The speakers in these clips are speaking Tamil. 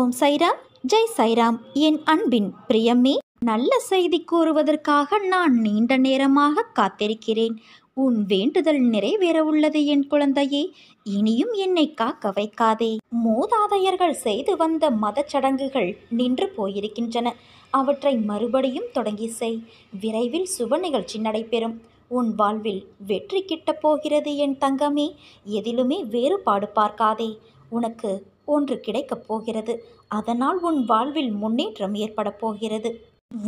ஓம் சைராம் ஜெய் சைராம் என் அன்பின் பிரியமே நல்ல செய்தி கூறுவதற்காக நான் நீண்ட நேரமாக காத்திருக்கிறேன் உன் வேண்டுதல் நிறைவேற உள்ளது என் குழந்தையே இனியும் என்னை காக்க வைக்காதே மூதாதையர்கள் செய்து வந்த சடங்குகள் நின்று போயிருக்கின்றன அவற்றை மறுபடியும் தொடங்கி செய் விரைவில் சுப நிகழ்ச்சி நடைபெறும் உன் வாழ்வில் வெற்றி கிட்ட போகிறது என் தங்கமே எதிலுமே வேறுபாடு பார்க்காதே உனக்கு ஒன்று கிடைக்கப் போகிறது அதனால் உன் வாழ்வில் முன்னேற்றம் ஏற்படப் போகிறது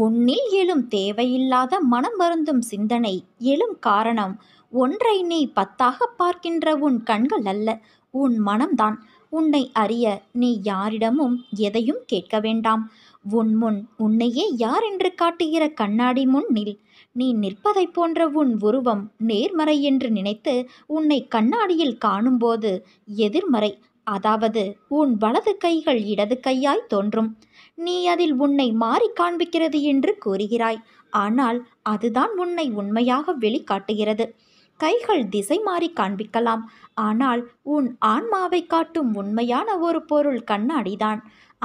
உன்னில் எழும் தேவையில்லாத மனம் வருந்தும் சிந்தனை எழும் காரணம் ஒன்றை நீ பத்தாக பார்க்கின்ற உன் கண்கள் அல்ல உன் மனம்தான் உன்னை அறிய நீ யாரிடமும் எதையும் கேட்க வேண்டாம் உன் முன் உன்னையே யார் என்று காட்டுகிற கண்ணாடி முன்னில் நீ நிற்பதைப் போன்ற உன் உருவம் நேர்மறை என்று நினைத்து உன்னை கண்ணாடியில் காணும்போது எதிர்மறை அதாவது உன் வலது கைகள் இடது கையாய் தோன்றும் நீ அதில் உன்னை மாறி காண்பிக்கிறது என்று கூறுகிறாய் ஆனால் அதுதான் உன்னை உண்மையாக வெளிக்காட்டுகிறது கைகள் திசை மாறி காண்பிக்கலாம் ஆனால் உன் ஆன்மாவை காட்டும் உண்மையான ஒரு பொருள் கண்ணாடிதான்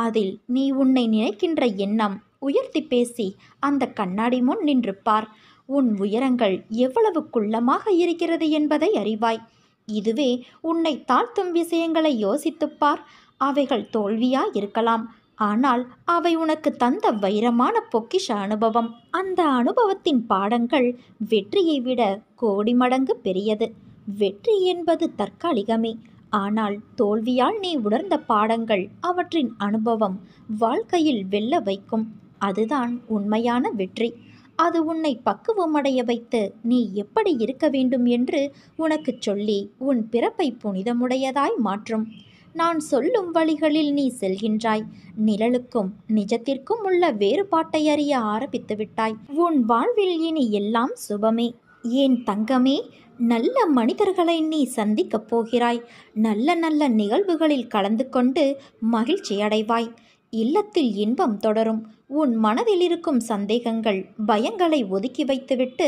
அதில் நீ உன்னை நினைக்கின்ற எண்ணம் உயர்த்தி பேசி அந்த கண்ணாடி முன் நின்று பார் உன் உயரங்கள் எவ்வளவு குள்ளமாக இருக்கிறது என்பதை அறிவாய் இதுவே உன்னை தாழ்த்தும் விஷயங்களை யோசித்துப்பார் அவைகள் தோல்வியா இருக்கலாம் ஆனால் அவை உனக்கு தந்த வைரமான பொக்கிஷ அனுபவம் அந்த அனுபவத்தின் பாடங்கள் வெற்றியை விட கோடி மடங்கு பெரியது வெற்றி என்பது தற்காலிகமே ஆனால் தோல்வியால் நீ உணர்ந்த பாடங்கள் அவற்றின் அனுபவம் வாழ்க்கையில் வெல்ல வைக்கும் அதுதான் உண்மையான வெற்றி அது உன்னை பக்குவம் அடைய வைத்து நீ எப்படி இருக்க வேண்டும் என்று உனக்கு சொல்லி உன் பிறப்பை புனிதமுடையதாய் மாற்றும் நான் சொல்லும் வழிகளில் நீ செல்கின்றாய் நிழலுக்கும் நிஜத்திற்கும் உள்ள வேறுபாட்டை அறிய ஆரம்பித்து விட்டாய் உன் வாழ்வில் இனி எல்லாம் சுபமே ஏன் தங்கமே நல்ல மனிதர்களை நீ சந்திக்கப் போகிறாய் நல்ல நல்ல நிகழ்வுகளில் கலந்து கொண்டு மகிழ்ச்சி அடைவாய் இல்லத்தில் இன்பம் தொடரும் உன் மனதில் இருக்கும் சந்தேகங்கள் பயங்களை ஒதுக்கி வைத்துவிட்டு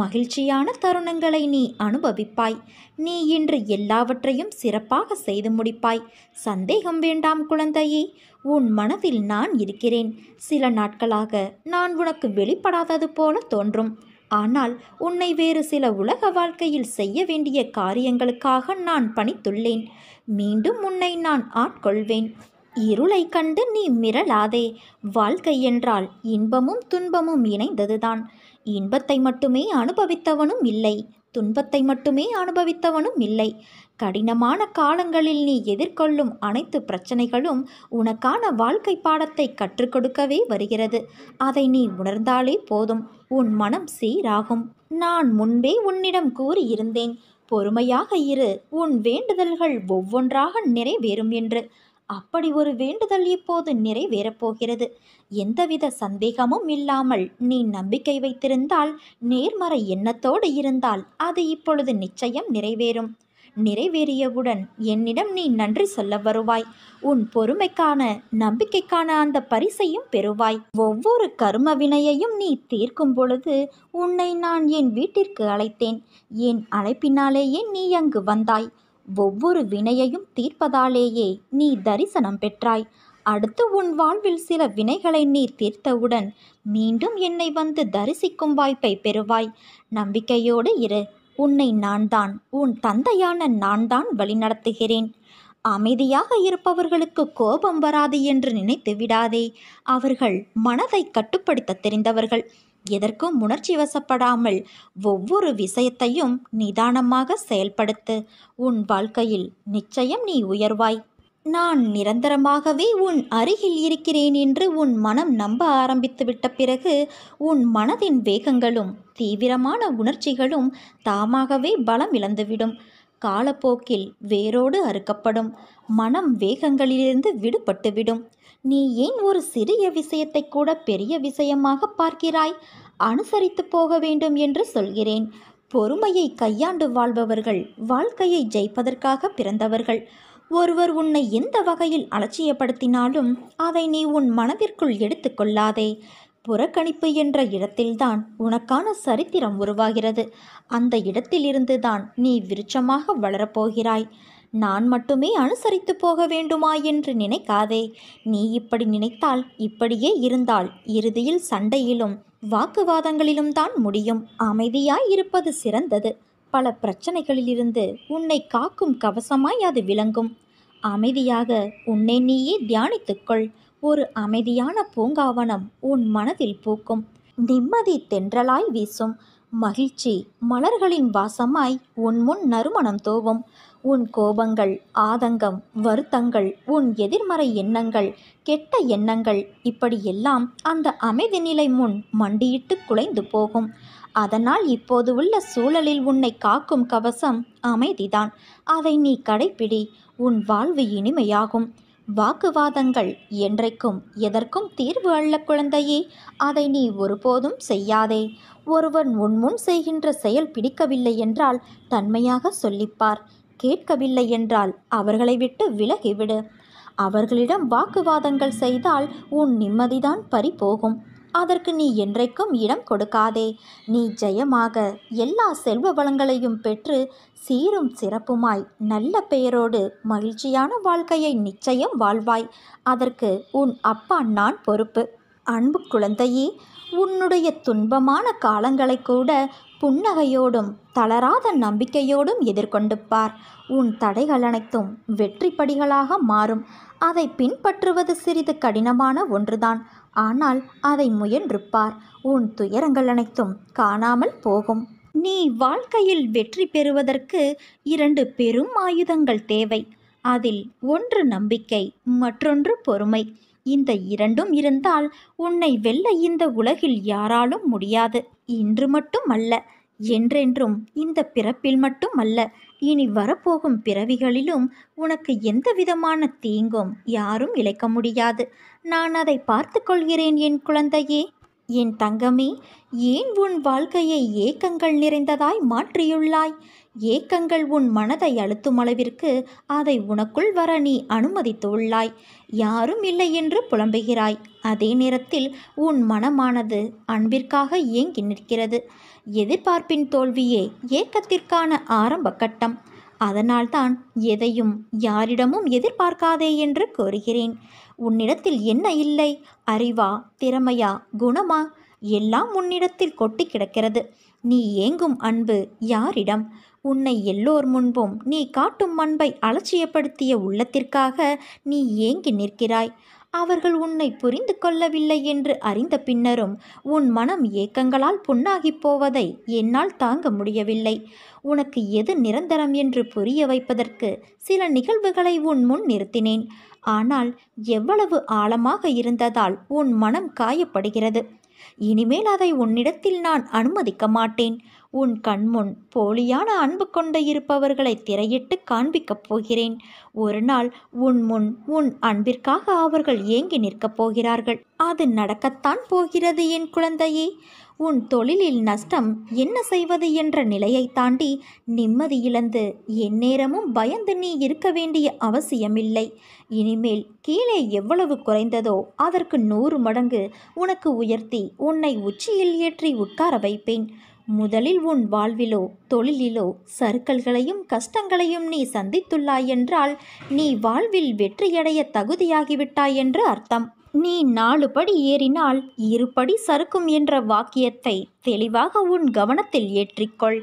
மகிழ்ச்சியான தருணங்களை நீ அனுபவிப்பாய் நீ இன்று எல்லாவற்றையும் சிறப்பாக செய்து முடிப்பாய் சந்தேகம் வேண்டாம் குழந்தையே உன் மனதில் நான் இருக்கிறேன் சில நாட்களாக நான் உனக்கு வெளிப்படாதது போல தோன்றும் ஆனால் உன்னை வேறு சில உலக வாழ்க்கையில் செய்ய வேண்டிய காரியங்களுக்காக நான் பணித்துள்ளேன் மீண்டும் உன்னை நான் ஆட்கொள்வேன் இருளை கண்டு நீ மிரளாதே வாழ்க்கை என்றால் இன்பமும் துன்பமும் இணைந்ததுதான் இன்பத்தை மட்டுமே அனுபவித்தவனும் இல்லை துன்பத்தை மட்டுமே அனுபவித்தவனும் இல்லை கடினமான காலங்களில் நீ எதிர்கொள்ளும் அனைத்து பிரச்சனைகளும் உனக்கான வாழ்க்கை பாடத்தை கற்றுக் கொடுக்கவே வருகிறது அதை நீ உணர்ந்தாலே போதும் உன் மனம் சீராகும் நான் முன்பே உன்னிடம் கூறியிருந்தேன் பொறுமையாக இரு உன் வேண்டுதல்கள் ஒவ்வொன்றாக நிறைவேறும் என்று அப்படி ஒரு வேண்டுதல் இப்போது நிறைவேறப்போகிறது எந்தவித சந்தேகமும் இல்லாமல் நீ நம்பிக்கை வைத்திருந்தால் நேர்மறை எண்ணத்தோடு இருந்தால் அது இப்பொழுது நிச்சயம் நிறைவேறும் நிறைவேறியவுடன் என்னிடம் நீ நன்றி சொல்ல வருவாய் உன் பொறுமைக்கான நம்பிக்கைக்கான அந்த பரிசையும் பெறுவாய் ஒவ்வொரு கரும வினையையும் நீ தீர்க்கும் பொழுது உன்னை நான் என் வீட்டிற்கு அழைத்தேன் என் அழைப்பினாலேயே நீ அங்கு வந்தாய் ஒவ்வொரு வினையையும் தீர்ப்பதாலேயே நீ தரிசனம் பெற்றாய் அடுத்து உன் வாழ்வில் சில வினைகளை நீர் தீர்த்தவுடன் மீண்டும் என்னை வந்து தரிசிக்கும் வாய்ப்பை பெறுவாய் நம்பிக்கையோடு இரு உன்னை நான் தான் உன் தந்தையான நான் தான் வழிநடத்துகிறேன் அமைதியாக இருப்பவர்களுக்கு கோபம் வராது என்று நினைத்து விடாதே அவர்கள் மனதை கட்டுப்படுத்த தெரிந்தவர்கள் எதற்கும் உணர்ச்சி வசப்படாமல் ஒவ்வொரு விஷயத்தையும் நிதானமாக செயல்படுத்து உன் வாழ்க்கையில் நிச்சயம் நீ உயர்வாய் நான் நிரந்தரமாகவே உன் அருகில் இருக்கிறேன் என்று உன் மனம் நம்ப ஆரம்பித்துவிட்ட பிறகு உன் மனதின் வேகங்களும் தீவிரமான உணர்ச்சிகளும் தாமாகவே பலம் இழந்துவிடும் காலப்போக்கில் வேரோடு அறுக்கப்படும் மனம் வேகங்களிலிருந்து விடுபட்டுவிடும் நீ ஏன் ஒரு சிறிய விஷயத்தை கூட பெரிய விஷயமாக பார்க்கிறாய் அனுசரித்து போக வேண்டும் என்று சொல்கிறேன் பொறுமையை கையாண்டு வாழ்பவர்கள் வாழ்க்கையை ஜெயிப்பதற்காக பிறந்தவர்கள் ஒருவர் உன்னை எந்த வகையில் அலட்சியப்படுத்தினாலும் அதை நீ உன் மனதிற்குள் எடுத்துக்கொள்ளாதே புறக்கணிப்பு என்ற இடத்தில்தான் உனக்கான சரித்திரம் உருவாகிறது அந்த இடத்திலிருந்து தான் நீ விருட்சமாக வளரப்போகிறாய் நான் மட்டுமே அனுசரித்து போக வேண்டுமா என்று நினைக்காதே நீ இப்படி நினைத்தால் இப்படியே இருந்தால் இறுதியில் சண்டையிலும் வாக்குவாதங்களிலும் தான் முடியும் அமைதியாய் இருப்பது சிறந்தது பல பிரச்சனைகளிலிருந்து உன்னை காக்கும் கவசமாய் அது விளங்கும் அமைதியாக உன்னை நீயே தியானித்துக்கொள் ஒரு அமைதியான பூங்காவனம் உன் மனதில் பூக்கும் நிம்மதி தென்றலாய் வீசும் மகிழ்ச்சி மலர்களின் வாசமாய் உன் முன் நறுமணம் தோவும் உன் கோபங்கள் ஆதங்கம் வருத்தங்கள் உன் எதிர்மறை எண்ணங்கள் கெட்ட எண்ணங்கள் இப்படியெல்லாம் அந்த அமைதி நிலை முன் மண்டியிட்டு குலைந்து போகும் அதனால் இப்போது உள்ள சூழலில் உன்னை காக்கும் கவசம் அமைதிதான் அதை நீ கடைப்பிடி உன் வாழ்வு இனிமையாகும் வாக்குவாதங்கள் என்றைக்கும் எதற்கும் தீர்வு அல்ல குழந்தையே அதை நீ ஒருபோதும் செய்யாதே ஒருவன் உன்முன் செய்கின்ற செயல் பிடிக்கவில்லை என்றால் தன்மையாக சொல்லிப்பார் கேட்கவில்லை என்றால் அவர்களை விட்டு விலகிவிடு அவர்களிடம் வாக்குவாதங்கள் செய்தால் உன் நிம்மதிதான் பறிபோகும் அதற்கு நீ என்றைக்கும் இடம் கொடுக்காதே நீ ஜெயமாக எல்லா செல்வ வளங்களையும் பெற்று சீரும் சிறப்புமாய் நல்ல பெயரோடு மகிழ்ச்சியான வாழ்க்கையை நிச்சயம் வாழ்வாய் அதற்கு உன் அப்பா நான் பொறுப்பு அன்பு குழந்தையே உன்னுடைய துன்பமான காலங்களை கூட புன்னகையோடும் தளராத நம்பிக்கையோடும் எதிர்கொண்டு பார் உன் தடைகள் அனைத்தும் வெற்றி படிகளாக மாறும் அதை பின்பற்றுவது சிறிது கடினமான ஒன்றுதான் ஆனால் அதை முயன்று பார் உன் துயரங்கள் அனைத்தும் காணாமல் போகும் நீ வாழ்க்கையில் வெற்றி பெறுவதற்கு இரண்டு பெரும் ஆயுதங்கள் தேவை அதில் ஒன்று நம்பிக்கை மற்றொன்று பொறுமை இந்த இரண்டும் இருந்தால் உன்னை வெல்ல இந்த உலகில் யாராலும் முடியாது இன்று மட்டும் அல்ல என்றென்றும் இந்த பிறப்பில் மட்டும் அல்ல இனி வரப்போகும் பிறவிகளிலும் உனக்கு எந்த விதமான தீங்கும் யாரும் இழைக்க முடியாது நான் அதை பார்த்து கொள்கிறேன் என் குழந்தையே என் தங்கமே ஏன் உன் வாழ்க்கையை ஏக்கங்கள் நிறைந்ததாய் மாற்றியுள்ளாய் ஏக்கங்கள் உன் மனதை அழுத்தும் அளவிற்கு அதை உனக்குள் வர நீ அனுமதித்துள்ளாய் யாரும் இல்லை என்று புலம்புகிறாய் அதே நேரத்தில் உன் மனமானது அன்பிற்காக ஏங்கி நிற்கிறது எதிர்பார்ப்பின் தோல்வியே ஏக்கத்திற்கான ஆரம்ப கட்டம் அதனால்தான் எதையும் யாரிடமும் எதிர்பார்க்காதே என்று கூறுகிறேன் உன்னிடத்தில் என்ன இல்லை அறிவா திறமையா குணமா எல்லாம் உன்னிடத்தில் கொட்டி கிடக்கிறது நீ ஏங்கும் அன்பு யாரிடம் உன்னை எல்லோர் முன்பும் நீ காட்டும் அன்பை அலட்சியப்படுத்திய உள்ளத்திற்காக நீ ஏங்கி நிற்கிறாய் அவர்கள் உன்னை புரிந்து கொள்ளவில்லை என்று அறிந்த பின்னரும் உன் மனம் ஏக்கங்களால் புண்ணாகி போவதை என்னால் தாங்க முடியவில்லை உனக்கு எது நிரந்தரம் என்று புரிய வைப்பதற்கு சில நிகழ்வுகளை உன் முன் நிறுத்தினேன் ஆனால் எவ்வளவு ஆழமாக இருந்ததால் உன் மனம் காயப்படுகிறது இனிமேல் அதை உன்னிடத்தில் நான் அனுமதிக்க மாட்டேன் உன் கண்முன் போலியான அன்பு கொண்டு இருப்பவர்களை திரையிட்டு காண்பிக்கப் போகிறேன் ஒரு நாள் உன் முன் உன் அன்பிற்காக அவர்கள் ஏங்கி நிற்கப் போகிறார்கள் அது நடக்கத்தான் போகிறது என் குழந்தையே உன் தொழிலில் நஷ்டம் என்ன செய்வது என்ற நிலையை தாண்டி நிம்மதி இழந்து எந்நேரமும் பயந்து நீ இருக்க வேண்டிய அவசியமில்லை இனிமேல் கீழே எவ்வளவு குறைந்ததோ அதற்கு நூறு மடங்கு உனக்கு உயர்த்தி உன்னை உச்சியில் ஏற்றி உட்கார வைப்பேன் முதலில் உன் வாழ்விலோ தொழிலிலோ சறுக்கல்களையும் கஷ்டங்களையும் நீ சந்தித்துள்ளாய் என்றால் நீ வாழ்வில் வெற்றியடைய தகுதியாகிவிட்டாய் என்று அர்த்தம் நீ நாலு படி ஏறினால் இருபடி சறுக்கும் என்ற வாக்கியத்தை தெளிவாக உன் கவனத்தில் ஏற்றிக்கொள்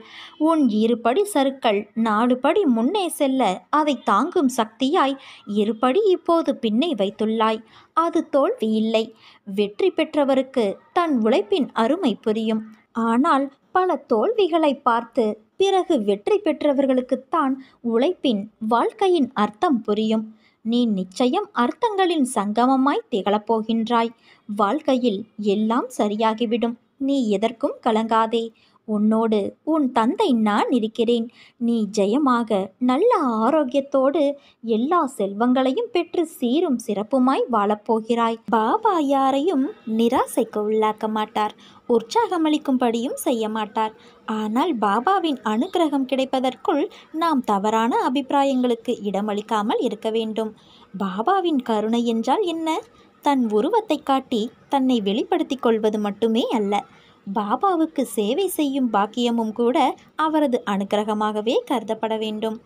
உன் இருபடி சறுக்கள் நாலு படி முன்னே செல்ல அதை தாங்கும் சக்தியாய் இருபடி இப்போது பின்னே வைத்துள்ளாய் அது தோல்வி இல்லை வெற்றி பெற்றவருக்கு தன் உழைப்பின் அருமை புரியும் ஆனால் பல தோல்விகளை பார்த்து பிறகு வெற்றி பெற்றவர்களுக்குத்தான் உழைப்பின் வாழ்க்கையின் அர்த்தம் புரியும் நீ நிச்சயம் அர்த்தங்களின் சங்கமமாய் திகழப்போகின்றாய் வாழ்க்கையில் எல்லாம் சரியாகிவிடும் நீ எதற்கும் கலங்காதே உன்னோடு உன் தந்தை நான் இருக்கிறேன் நீ ஜெயமாக நல்ல ஆரோக்கியத்தோடு எல்லா செல்வங்களையும் பெற்று சீரும் சிறப்புமாய் வாழப்போகிறாய் பாபா யாரையும் நிராசைக்கு உள்ளாக்க மாட்டார் உற்சாகமளிக்கும்படியும் செய்ய மாட்டார் ஆனால் பாபாவின் அனுகிரகம் கிடைப்பதற்குள் நாம் தவறான அபிப்பிராயங்களுக்கு இடமளிக்காமல் இருக்க வேண்டும் பாபாவின் கருணை என்றால் என்ன தன் உருவத்தை காட்டி தன்னை வெளிப்படுத்திக் கொள்வது மட்டுமே அல்ல பாபாவுக்கு சேவை செய்யும் பாக்கியமும் கூட அவரது அனுக்கிரகமாகவே கருதப்பட வேண்டும்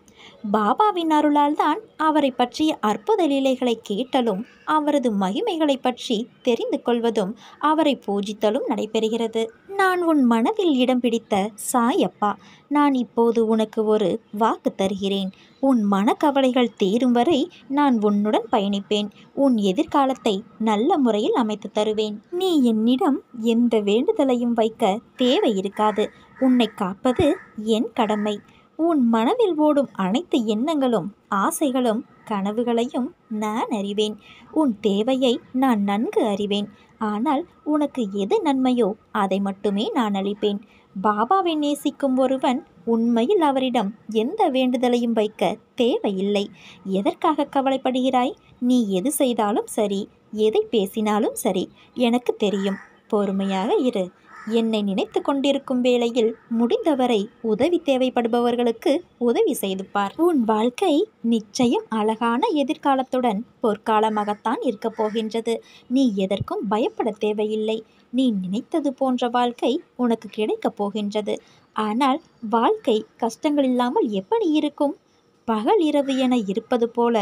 பாபாவின் அருளால் தான் அவரை பற்றிய அற்புத லீலைகளை கேட்டலும் அவரது மகிமைகளை பற்றி தெரிந்து கொள்வதும் அவரை பூஜித்தலும் நடைபெறுகிறது நான் உன் மனதில் இடம் பிடித்த சாயப்பா நான் இப்போது உனக்கு ஒரு வாக்கு தருகிறேன் உன் மனக்கவலைகள் தீரும் வரை நான் உன்னுடன் பயணிப்பேன் உன் எதிர்காலத்தை நல்ல முறையில் அமைத்து தருவேன் நீ என்னிடம் எந்த வேண்டுதலையும் வைக்க தேவை இருக்காது உன்னை காப்பது என் கடமை உன் மனதில் ஓடும் அனைத்து எண்ணங்களும் ஆசைகளும் கனவுகளையும் நான் அறிவேன் உன் தேவையை நான் நன்கு அறிவேன் ஆனால் உனக்கு எது நன்மையோ அதை மட்டுமே நான் அளிப்பேன் பாபாவை நேசிக்கும் ஒருவன் உண்மையில் அவரிடம் எந்த வேண்டுதலையும் வைக்க தேவையில்லை எதற்காக கவலைப்படுகிறாய் நீ எது செய்தாலும் சரி எதை பேசினாலும் சரி எனக்கு தெரியும் பொறுமையாக இரு என்னை நினைத்து கொண்டிருக்கும் வேளையில் முடிந்தவரை உதவி தேவைப்படுபவர்களுக்கு உதவி செய்து பார் உன் வாழ்க்கை நிச்சயம் அழகான எதிர்காலத்துடன் பொற்காலமாகத்தான் இருக்கப் போகின்றது நீ எதற்கும் பயப்பட தேவையில்லை நீ நினைத்தது போன்ற வாழ்க்கை உனக்கு கிடைக்கப் போகின்றது ஆனால் வாழ்க்கை கஷ்டங்கள் இல்லாமல் எப்படி இருக்கும் பகல் இரவு என இருப்பது போல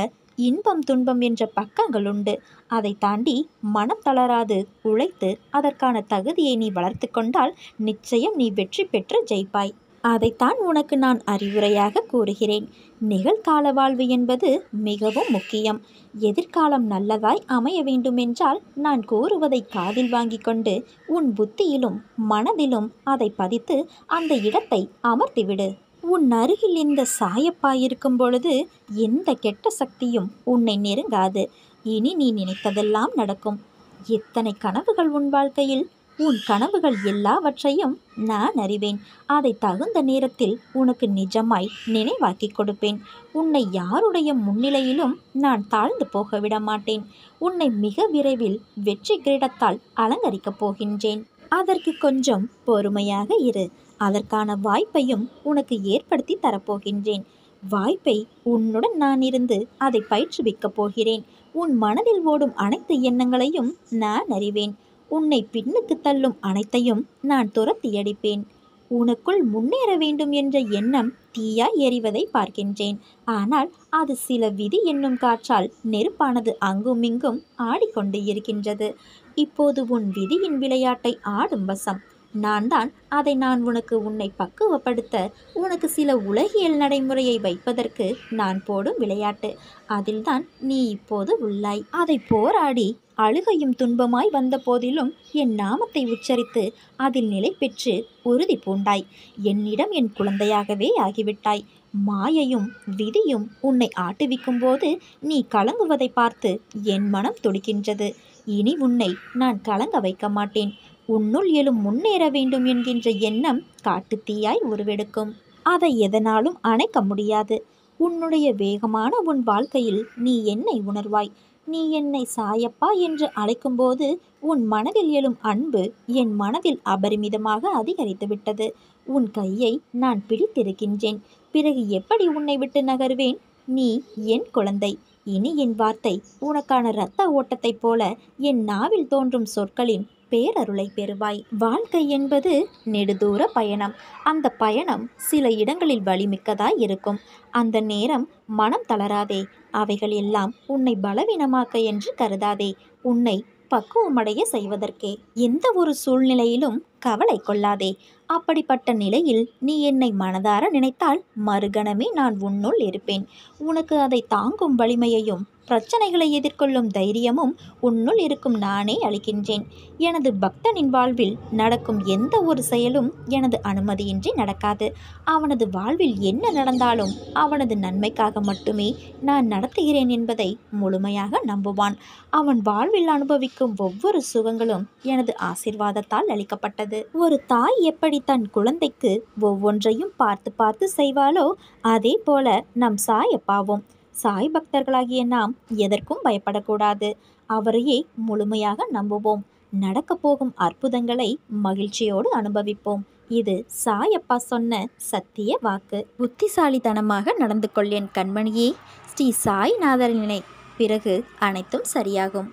இன்பம் துன்பம் என்ற பக்கங்கள் உண்டு அதை தாண்டி மனம் தளராது உழைத்து அதற்கான தகுதியை நீ வளர்த்து கொண்டால் நிச்சயம் நீ வெற்றி பெற்று ஜெயிப்பாய் அதைத்தான் உனக்கு நான் அறிவுரையாக கூறுகிறேன் நிகழ்கால வாழ்வு என்பது மிகவும் முக்கியம் எதிர்காலம் நல்லதாய் அமைய வேண்டுமென்றால் நான் கூறுவதை காதில் வாங்கி கொண்டு உன் புத்தியிலும் மனதிலும் அதை பதித்து அந்த இடத்தை அமர்த்திவிடு உன் அருகில் இந்த சாயப்பாயிருக்கும் இருக்கும் பொழுது எந்த கெட்ட சக்தியும் உன்னை நெருங்காது இனி நீ நினைத்ததெல்லாம் நடக்கும் எத்தனை கனவுகள் உன் வாழ்க்கையில் உன் கனவுகள் எல்லாவற்றையும் நான் அறிவேன் அதை தகுந்த நேரத்தில் உனக்கு நிஜமாய் நினைவாக்கி கொடுப்பேன் உன்னை யாருடைய முன்னிலையிலும் நான் தாழ்ந்து போக விட மாட்டேன் உன்னை மிக விரைவில் வெற்றி கிரீடத்தால் அலங்கரிக்கப் போகின்றேன் அதற்கு கொஞ்சம் பொறுமையாக இரு அதற்கான வாய்ப்பையும் உனக்கு ஏற்படுத்தி தரப்போகின்றேன் வாய்ப்பை உன்னுடன் நான் இருந்து அதை பயிற்றுவிக்கப் போகிறேன் உன் மனதில் ஓடும் அனைத்து எண்ணங்களையும் நான் அறிவேன் உன்னை பின்னுக்கு தள்ளும் அனைத்தையும் நான் துரத்தி அடிப்பேன் உனக்குள் முன்னேற வேண்டும் என்ற எண்ணம் தீயாய் எறிவதை பார்க்கின்றேன் ஆனால் அது சில விதி என்னும் காற்றால் நெருப்பானது அங்குமிங்கும் ஆடிக்கொண்டு இருக்கின்றது இப்போது உன் விதியின் விளையாட்டை ஆடும் வசம் நான் தான் அதை நான் உனக்கு உன்னை பக்குவப்படுத்த உனக்கு சில உலகியல் நடைமுறையை வைப்பதற்கு நான் போடும் விளையாட்டு அதில்தான் நீ இப்போது உள்ளாய் அதை போராடி அழுகையும் துன்பமாய் வந்த போதிலும் என் நாமத்தை உச்சரித்து அதில் நிலை பெற்று உறுதி பூண்டாய் என்னிடம் என் குழந்தையாகவே ஆகிவிட்டாய் மாயையும் விதியும் உன்னை ஆட்டுவிக்கும் போது நீ கலங்குவதை பார்த்து என் மனம் துடிக்கின்றது இனி உன்னை நான் கலங்க வைக்க மாட்டேன் உன்னுள் எழும் முன்னேற வேண்டும் என்கின்ற எண்ணம் காட்டுத்தீயாய் உருவெடுக்கும் அதை எதனாலும் அணைக்க முடியாது உன்னுடைய வேகமான உன் வாழ்க்கையில் நீ என்னை உணர்வாய் நீ என்னை சாயப்பா என்று அழைக்கும்போது உன் மனதில் எழும் அன்பு என் மனதில் அபரிமிதமாக அதிகரித்துவிட்டது உன் கையை நான் பிடித்திருக்கின்றேன் பிறகு எப்படி உன்னை விட்டு நகர்வேன் நீ என் குழந்தை இனி என் வார்த்தை உனக்கான இரத்த ஓட்டத்தைப் போல என் நாவில் தோன்றும் சொற்களின் பேரருளை பெறுவாய் வாழ்க்கை என்பது நெடுதூர பயணம் அந்த பயணம் சில இடங்களில் வலிமிக்கதாய் இருக்கும் அந்த நேரம் மனம் தளராதே அவைகள் எல்லாம் உன்னை பலவீனமாக்க என்று கருதாதே உன்னை பக்குவமடைய செய்வதற்கே எந்த ஒரு சூழ்நிலையிலும் கவலை கொள்ளாதே அப்படிப்பட்ட நிலையில் நீ என்னை மனதார நினைத்தால் மறுகணமே நான் உன்னுள் இருப்பேன் உனக்கு அதை தாங்கும் வலிமையையும் பிரச்சனைகளை எதிர்கொள்ளும் தைரியமும் உன்னுள் இருக்கும் நானே அளிக்கின்றேன் எனது பக்தனின் வாழ்வில் நடக்கும் எந்த ஒரு செயலும் எனது அனுமதியின்றி நடக்காது அவனது வாழ்வில் என்ன நடந்தாலும் அவனது நன்மைக்காக மட்டுமே நான் நடத்துகிறேன் என்பதை முழுமையாக நம்புவான் அவன் வாழ்வில் அனுபவிக்கும் ஒவ்வொரு சுகங்களும் எனது ஆசிர்வாதத்தால் அளிக்கப்பட்டது ஒரு தாய் எப்படி தன் குழந்தைக்கு ஒவ்வொன்றையும் பார்த்து பார்த்து செய்வாளோ அதே போல நம் சாயப்பாவும் சாய் பக்தர்களாகிய நாம் எதற்கும் பயப்படக்கூடாது அவரையே முழுமையாக நம்புவோம் நடக்கப் போகும் அற்புதங்களை மகிழ்ச்சியோடு அனுபவிப்போம் இது சாய் அப்பா சொன்ன சத்திய வாக்கு புத்திசாலித்தனமாக நடந்து கொள்ளேன் கண்மணியே ஸ்ரீ சாய்நாதரனினை பிறகு அனைத்தும் சரியாகும்